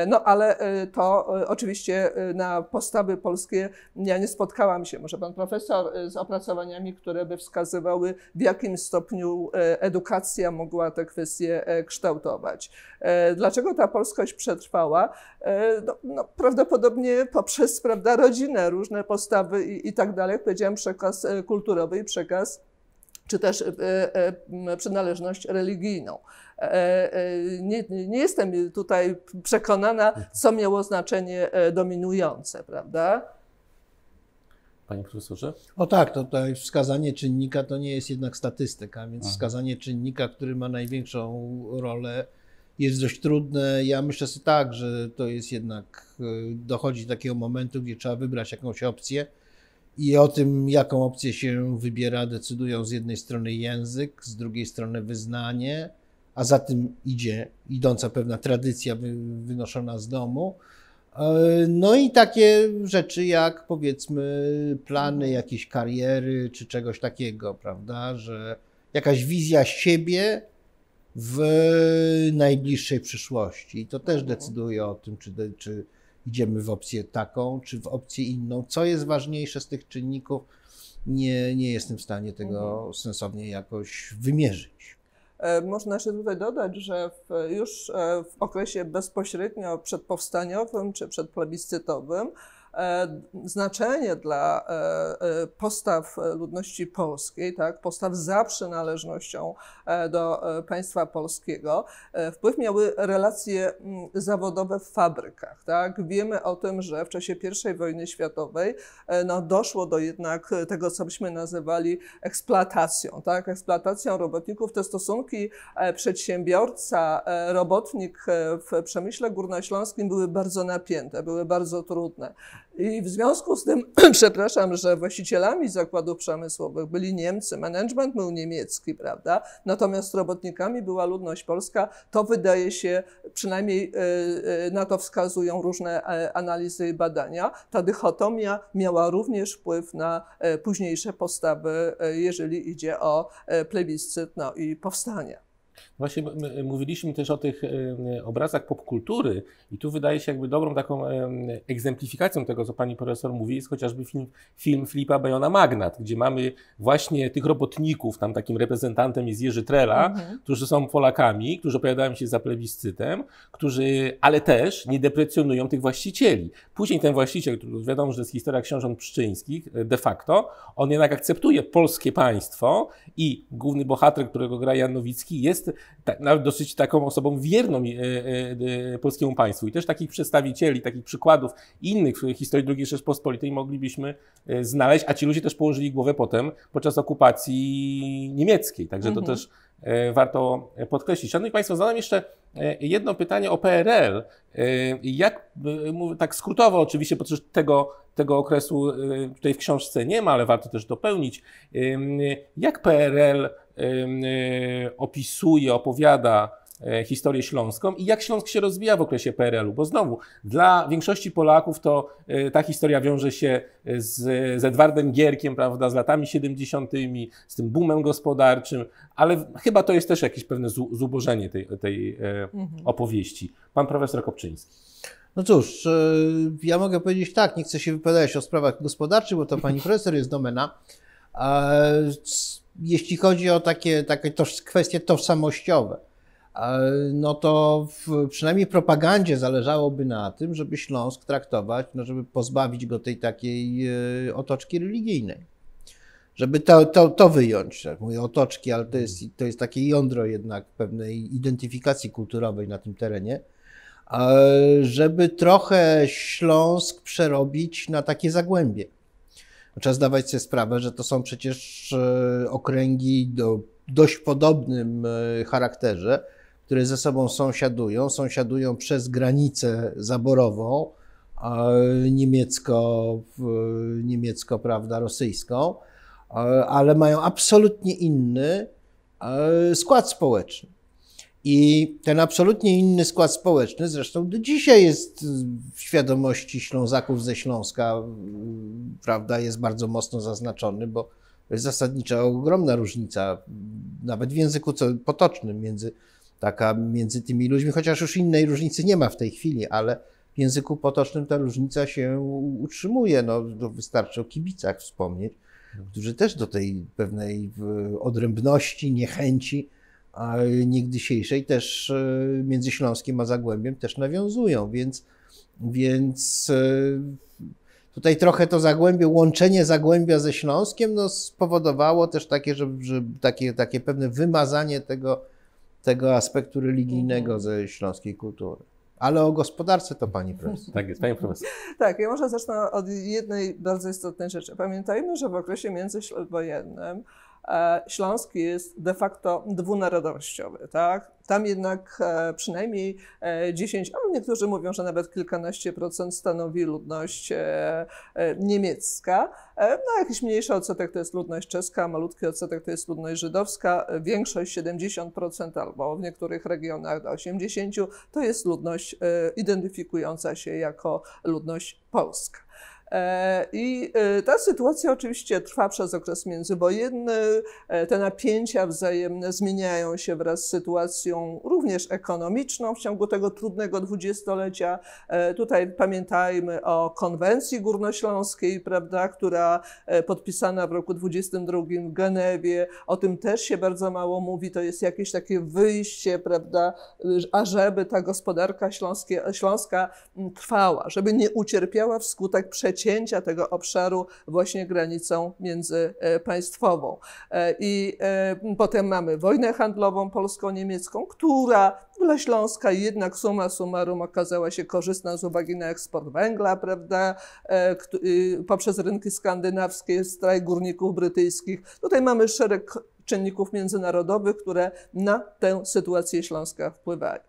No ale to oczywiście na postawy polskie ja nie spotkałam się, może pan profesor, z opracowaniami, które by wskazywały, w jakim stopniu edukacja mogła te kwestie E, kształtować. E, dlaczego ta polskość przetrwała? E, no, no, prawdopodobnie poprzez prawda, rodzinę, różne postawy i, i tak dalej. powiedziałem, przekaz kulturowy i przekaz czy też przynależność religijną. Nie, nie, jestem tutaj przekonana, co miało znaczenie dominujące, prawda? Panie profesorze? O tak, to, tutaj wskazanie czynnika to nie jest jednak statystyka, więc Aha. wskazanie czynnika, który ma największą rolę, jest dość trudne. Ja myślę sobie tak, że to jest jednak, e, dochodzi do takiego momentu, gdzie trzeba wybrać jakąś opcję i o tym, jaką opcję się wybiera, decydują z jednej strony język, z drugiej strony wyznanie, a za tym idzie idąca pewna tradycja wy, wynoszona z domu. E, no i takie rzeczy jak powiedzmy plany jakiejś kariery czy czegoś takiego, prawda, że jakaś wizja siebie w najbliższej przyszłości. I to też mhm. decyduje o tym, czy, czy idziemy w opcję taką, czy w opcję inną. Co jest ważniejsze z tych czynników, nie, nie jestem w stanie tego mhm. sensownie jakoś wymierzyć. E, można jeszcze tutaj dodać, że w, już e, w okresie bezpośrednio przedpowstaniowym czy przedplebiscytowym E, znaczenie dla e, e, postaw ludności polskiej, tak, postaw za przynależnością do państwa polskiego, wpływ miały relacje mm, zawodowe w fabrykach. Tak. Wiemy o tym, że w czasie I wojny światowej no, doszło do jednak tego, co byśmy nazywali eksploatacją. Tak. Eksploatacją robotników te stosunki przedsiębiorca, robotnik w przemyśle górnośląskim były bardzo napięte, były bardzo trudne. I w związku z tym, przepraszam, że właścicielami zakładów przemysłowych byli Niemcy, management był niemiecki, prawda? Natomiast robotnikami była ludność polska. To wydaje się, przynajmniej e, e, na to wskazują różne e, analizy i badania. Ta dychotomia miała również wpływ na późniejsze postawy, jeżeli idzie o plebiscyt no i powstania. Właśnie mówiliśmy też o tych obrazach popkultury i tu wydaje się jakby dobrą taką egzemplifikacją tego, co pani profesor mówi, jest chociażby film, film Filipa Bajona Magnat, gdzie mamy właśnie tych robotników, tam takim reprezentantem jest Jerzy Trela, mhm. którzy są Polakami, którzy opowiadają się za plebiscytem, którzy, ale też nie deprecjonują tych właścicieli. Później ten właściciel, który wiadomo, że jest historia książąt pszczyńskich, e, de facto, on jednak akceptuje polskie państwo i główny bohater, którego gra Janowicki, jest jest tak, dosyć taką osobą wierną e, e, e, polskiemu państwu. I też takich przedstawicieli, takich przykładów innych w historii II Rzeczpospolitej moglibyśmy znaleźć, a ci ludzie też położyli głowę potem podczas okupacji niemieckiej. Także to mhm. też warto podkreślić. Szanowni Państwo, zadam jeszcze jedno pytanie o PRL. Jak, tak skrótowo oczywiście, podczas tego, tego okresu tutaj w książce nie ma, ale warto też dopełnić. Jak PRL Y, opisuje, opowiada e, historię śląską i jak Śląsk się rozwija w okresie PRL-u, bo znowu dla większości Polaków to y, ta historia wiąże się z, z Edwardem Gierkiem, prawda, z latami 70., z tym boomem gospodarczym, ale chyba to jest też jakieś pewne zubożenie tej, tej e, mhm. opowieści. Pan profesor Kopczyński. No cóż, e, ja mogę powiedzieć tak, nie chcę się wypowiadać o sprawach gospodarczych, bo to pani profesor jest domena jeśli chodzi o takie, takie toż, kwestie tożsamościowe, e, no to w, przynajmniej propagandzie zależałoby na tym, żeby Śląsk traktować, no żeby pozbawić go tej takiej e, otoczki religijnej. Żeby to, to, to wyjąć, tak mówię otoczki, ale to jest, to jest takie jądro jednak pewnej identyfikacji kulturowej na tym terenie, e, żeby trochę Śląsk przerobić na takie zagłębie Trzeba zdawać sobie sprawę, że to są przecież e, okręgi o dość podobnym e, charakterze, które ze sobą sąsiadują, sąsiadują przez granicę zaborową e, niemiecko, niemiecko prawda, rosyjską, ale mają absolutnie inny skład społeczny. I ten absolutnie inny skład społeczny, zresztą do dzisiaj jest w świadomości Ślązaków ze Śląska, prawda, jest bardzo mocno zaznaczony, bo jest zasadnicza ogromna różnica, nawet w języku potocznym, między, taka między tymi ludźmi, chociaż już innej różnicy nie ma w tej chwili, ale w języku potocznym ta różnica się utrzymuje. No, wystarczy o kibicach wspomnieć, którzy też do tej pewnej odrębności, niechęci a dzisiejszej też e, między Śląskiem a Zagłębiem też nawiązują, więc, więc e, tutaj trochę to Zagłębie, łączenie Zagłębia ze Śląskiem no, spowodowało też takie, że, że takie, takie pewne wymazanie tego, tego aspektu religijnego mhm. ze śląskiej kultury. Ale o gospodarce to pani profesor. Tak jest, pani profesor. tak, ja może zacznę od jednej bardzo istotnej rzeczy. Pamiętajmy, że w okresie międzywojennym E, Śląsk jest de facto dwunarodowościowy. Tak? Tam jednak e, przynajmniej 10, e, ale niektórzy mówią, że nawet kilkanaście procent stanowi ludność niemiecka. No, jakiś mniejszy odsetek to jest ludność czeska, malutki odsetek to jest ludność żydowska, większość 70% albo w niektórych regionach do 80% to jest ludność identyfikująca się jako ludność polska. E, I e, ta sytuacja oczywiście trwa przez okres międzywojenny. E, te napięcia wzajemne zmieniają się wraz z sytuacją również ekonomiczną w ciągu tego trudnego dwudziestolecia. Tutaj pamiętajmy o konwencji górnośląskiej, prawda, która podpisana w roku 22 w Genewie. O tym też się bardzo mało mówi. To jest jakieś takie wyjście, prawda, ażeby ta gospodarka śląskie, śląska trwała, żeby nie ucierpiała wskutek przeciwności przecięcia tego obszaru właśnie granicą międzypaństwową. E, e, I e, potem mamy wojnę handlową polsko-niemiecką, która dla Śląska jednak suma summarum okazała się korzystna z uwagi na eksport węgla, prawda, y, poprzez rynki skandynawskie, strajk górników brytyjskich. Tutaj mamy szereg czynników międzynarodowych, które na tę sytuację Śląska wpływają.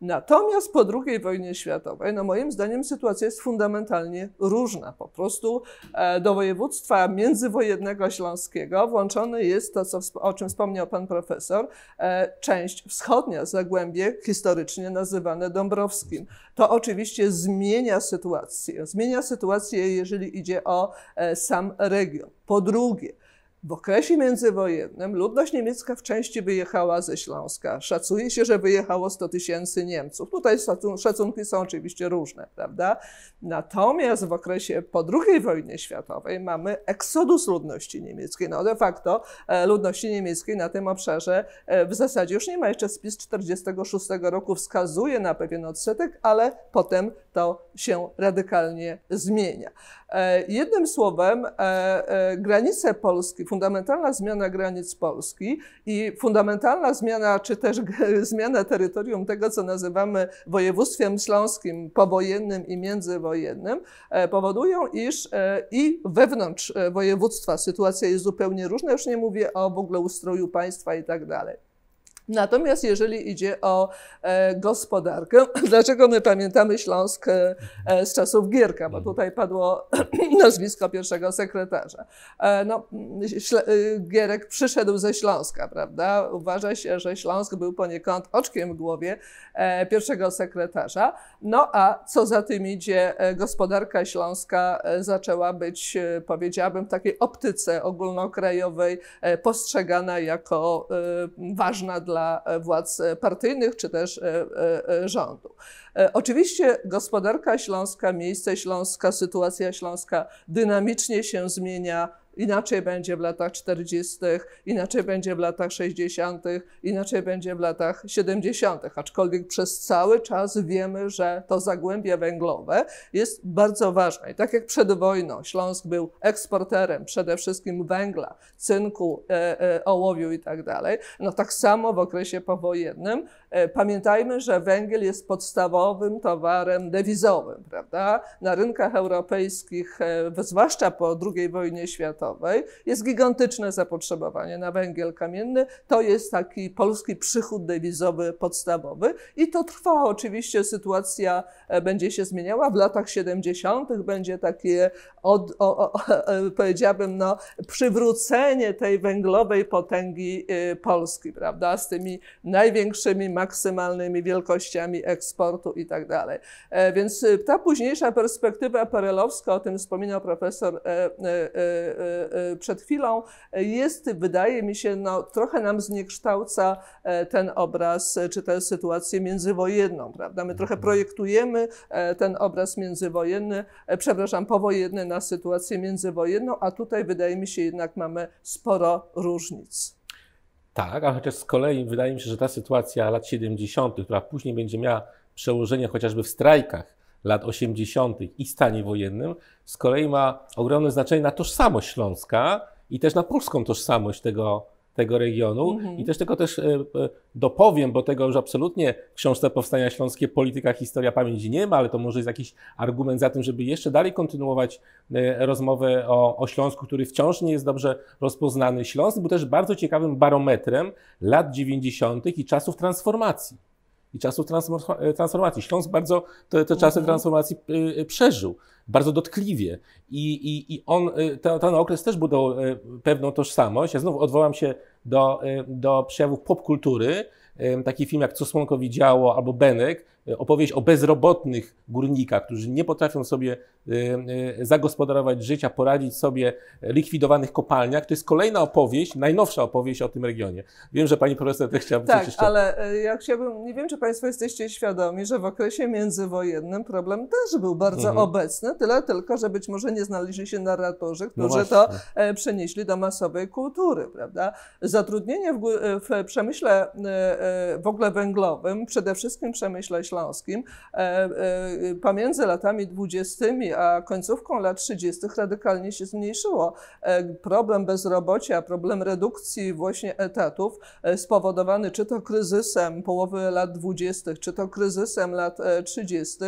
Natomiast po II wojnie światowej, no moim zdaniem, sytuacja jest fundamentalnie różna. Po prostu e, do województwa międzywojennego śląskiego włączone jest to, co, o czym wspomniał pan profesor, e, część wschodnia, zagłębie historycznie nazywane Dąbrowskim. To oczywiście zmienia sytuację. Zmienia sytuację, jeżeli idzie o e, sam region. Po drugie, w okresie międzywojennym ludność niemiecka w części wyjechała ze Śląska. Szacuje się, że wyjechało 100 tysięcy Niemców. Tutaj szacunki są oczywiście różne, prawda? Natomiast w okresie po II wojnie światowej mamy eksodus ludności niemieckiej. No de facto e, ludności niemieckiej na tym obszarze e, w zasadzie już nie ma. Jeszcze spis 46 roku wskazuje na pewien odsetek, ale potem to się radykalnie zmienia. E, jednym słowem, e, e, granice Polski, fundamentalna zmiana granic Polski i fundamentalna zmiana, czy też zmiana terytorium tego, co nazywamy województwem śląskim powojennym i międzywojennym, powodują, iż i wewnątrz województwa sytuacja jest zupełnie różna. Już nie mówię o w ogóle ustroju państwa i tak dalej. Natomiast jeżeli idzie o e, gospodarkę, dlaczego my pamiętamy Śląsk e, e, z czasów Gierka, bo mhm. tutaj padło nazwisko pierwszego sekretarza. No, Gierek przyszedł ze Śląska, prawda? Uważa się, że Śląsk był poniekąd oczkiem w głowie pierwszego sekretarza. No a co za tym idzie, gospodarka śląska zaczęła być, powiedziałabym, w takiej optyce ogólnokrajowej postrzegana jako ważna dla dla e, władz e, partyjnych czy też e, rządu. Oczywiście gospodarka śląska, miejsce Śląska, sytuacja śląska dynamicznie się zmienia inaczej będzie w latach 40., inaczej będzie w latach 60., inaczej będzie w latach 70., aczkolwiek przez cały czas wiemy, że to zagłębie węglowe jest bardzo ważne. I tak jak przed wojną Śląsk był eksporterem przede wszystkim węgla, cynku, e, e, ołowiu itd., tak no tak samo w okresie powojennym E, pamiętajmy, że węgiel jest podstawowym towarem dewizowym, prawda? Na rynkach europejskich, e, zwłaszcza po II wojnie światowej, jest gigantyczne zapotrzebowanie na węgiel kamienny. To jest taki polski przychód dewizowy podstawowy i to trwa. Oczywiście sytuacja e, będzie się zmieniała. W latach 70. będzie takie, od, o, o, powiedziałbym, no, przywrócenie tej węglowej potęgi Polski, prawda? Z tymi największymi maksymalnymi wielkościami eksportu itd. Tak e, więc e, ta późniejsza perspektywa perelowska, o tym wspominał profesor e, przed chwilą, jest, wydaje mi się, no, trochę nam zniekształca ten obraz, czy tę sytuację międzywojenną, prawda? My trochę mhm. projektujemy ten obraz międzywojenny, przepraszam, powojenny na sytuację międzywojenną, a tutaj wydaje mi się jednak mamy sporo różnic. Tak, a chociaż z kolei wydaje mi się, że ta sytuacja lat 70., która później będzie miała przełożenie chociażby w strajkach lat 80. i stanie wojennym, z kolei ma ogromne znaczenie na tożsamość Śląska i też na polską tożsamość tego, tego regionu. Mhm. I też tylko też e, e, dopowiem, bo tego już absolutnie w książce Powstania Śląskie Polityka, Historia, pamięć nie ma, ale to może jest jakiś argument za tym, żeby jeszcze dalej kontynuować e, rozmowę o, o Śląsku, który wciąż nie jest dobrze rozpoznany. Śląsk był też bardzo ciekawym barometrem lat 90. i czasów transformacji i czasów e, transformacji. Śląsk bardzo te, te czasy mhm. transformacji e, e, przeżył, bardzo dotkliwie. I, i, i on, ten, ten okres też budował pewną tożsamość. Ja znowu odwołam się do, do przejawów popkultury. Taki film jak Co Słonko Widziało albo Benek Y, opowieść o bezrobotnych górnikach, którzy nie potrafią sobie y, y, zagospodarować życia, poradzić sobie e, likwidowanych kopalniach. To jest kolejna opowieść, najnowsza opowieść o tym regionie. Wiem, że pani profesor też chciałaby tak, coś jeszcze... ale e, jak chciałbym, nie wiem, czy państwo jesteście świadomi, że w okresie międzywojennym problem też był bardzo mhm. obecny, tyle tylko, że być może nie znaleźli się narratorzy, no którzy no to e, przenieśli do masowej kultury, prawda? Zatrudnienie w, w przemyśle w ogóle węglowym, przede wszystkim przemyśle śladowym, Śląskim, e, e, pomiędzy latami 20. a końcówką lat 30. radykalnie się zmniejszyło. E, problem bezrobocia, problem redukcji właśnie etatów spowodowany czy to kryzysem połowy lat 20., czy to kryzysem lat 30.,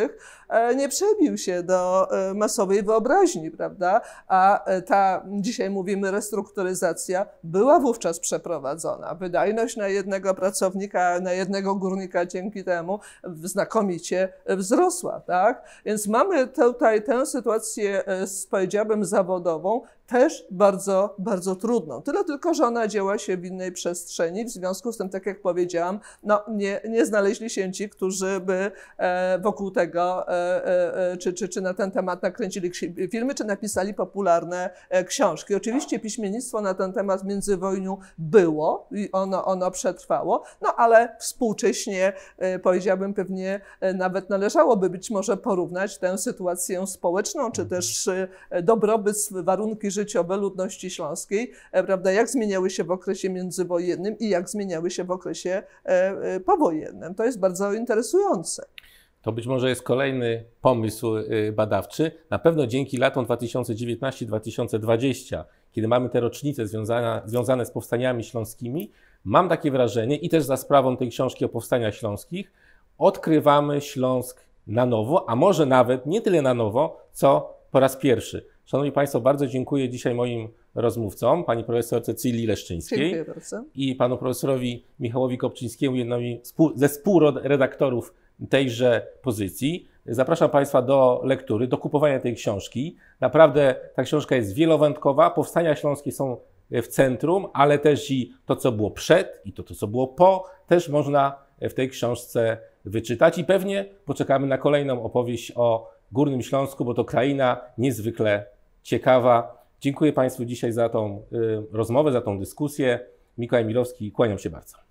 nie przebił się do masowej wyobraźni, prawda? A ta, dzisiaj mówimy, restrukturyzacja była wówczas przeprowadzona. Wydajność na jednego pracownika, na jednego górnika dzięki temu w znakomicie e, wzrosła. Tak? Więc mamy tutaj tę sytuację e, powiedziałbym zawodową, też bardzo, bardzo trudną. Tyle tylko, że ona dzieła się w innej przestrzeni. W związku z tym, tak jak powiedziałam, no, nie, nie znaleźli się ci, którzy by e, wokół tego, e, e, czy, czy, czy na ten temat nakręcili filmy, czy napisali popularne książki. Oczywiście piśmiennictwo na ten temat w międzywojniu było i ono, ono przetrwało, no ale współcześnie, powiedziałabym, pewnie nawet należałoby być może porównać tę sytuację społeczną, czy też dobrobyt, warunki życia, życiowe ludności śląskiej, e, prawda, jak zmieniały się w okresie międzywojennym i jak zmieniały się w okresie e, e, powojennym. To jest bardzo interesujące. To być może jest kolejny pomysł y, badawczy. Na pewno dzięki latom 2019-2020, kiedy mamy te rocznice związane, związane z powstaniami śląskimi, mam takie wrażenie i też za sprawą tej książki o powstaniach śląskich, odkrywamy Śląsk na nowo, a może nawet nie tyle na nowo, co po raz pierwszy. Szanowni Państwo, bardzo dziękuję dzisiaj moim rozmówcom, pani profesor Cecylii Leszczyńskiej i panu profesorowi Michałowi Kopczyńskiemu, jednemu ze współredaktorów tejże pozycji. Zapraszam Państwa do lektury, do kupowania tej książki. Naprawdę ta książka jest wielowątkowa, powstania śląskie są w centrum, ale też i to, co było przed i to, to co było po, też można w tej książce wyczytać i pewnie poczekamy na kolejną opowieść o Górnym Śląsku, bo to kraina niezwykle ciekawa. Dziękuję Państwu dzisiaj za tą y, rozmowę, za tą dyskusję. Mikołaj Milowski, kłaniam się bardzo.